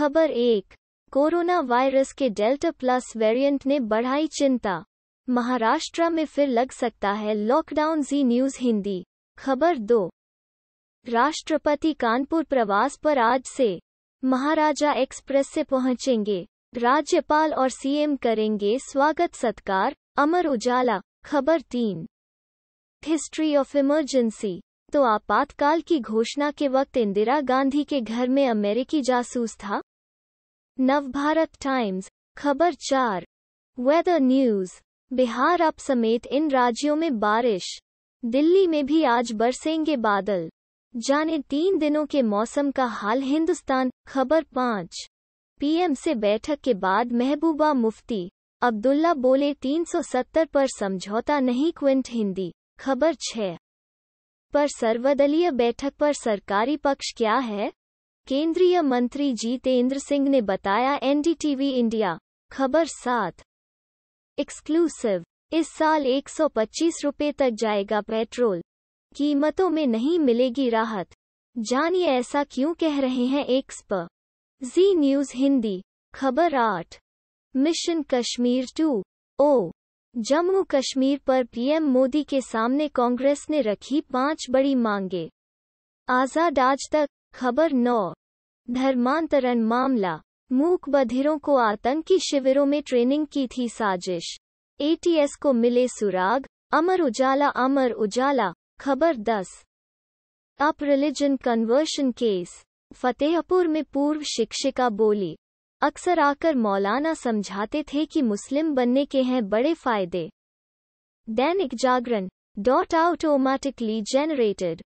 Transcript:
खबर एक corona virus के डेल्टा प्लस वेरिएंट ने बढ़ाई चिंता महाराष्ट्र में फिर लग सकता है लॉकडाउन जी न्यूज हिंदी खबर दो राष्ट्रपति कानपुर प्रवास पर आज से महाराजा एक्सप्रेस से पहुंचेंगे राज्यपाल और सीएम करेंगे स्वागत सत्कार अमर उजाला खबर तीन हिस्ट्री ऑफ इमरजेंसी तो आपातकाल की घोषणा के वक्त इंदिरा गांधी के घर में अमेरिकी जासूस था नवभारत टाइम्स खबर चार वेदर न्यूज बिहार अप समेत इन राज्यों में बारिश दिल्ली में भी आज बरसेंगे बादल जाने तीन दिनों के मौसम का हाल हिंदुस्तान खबर पाँच पीएम से बैठक के बाद महबूबा मुफ्ती अब्दुल्ला बोले 370 पर समझौता नहीं क्विंट हिंदी खबर छः पर सर्वदलीय बैठक पर सरकारी पक्ष क्या है केंद्रीय मंत्री जीतेंद्र सिंह ने बताया एनडीटीवी इंडिया खबर सात एक्सक्लूसिव इस साल एक सौ तक जाएगा पेट्रोल कीमतों में नहीं मिलेगी राहत जानिए ऐसा क्यों कह रहे हैं एक्सप जी न्यूज हिंदी खबर आठ mission Kashmir two O Jammu Kashmir पर पीएम मोदी के सामने कांग्रेस ने रखी पांच बड़ी मांगे आजाद आज तक खबर नौ धर्मांतरण मामला मूक बधिरों को आतंकी शिविरों में ट्रेनिंग की थी साजिश एटीएस को मिले सुराग अमर उजाला अमर उजाला खबर 10 UP religion conversion case Fatehpur में पूर्व शिक्षिका बोली अक्सर आकर मौलाना समझाते थे कि मुस्लिम बनने के हैं बड़े फायदे Dainik Jagran dot automatically generated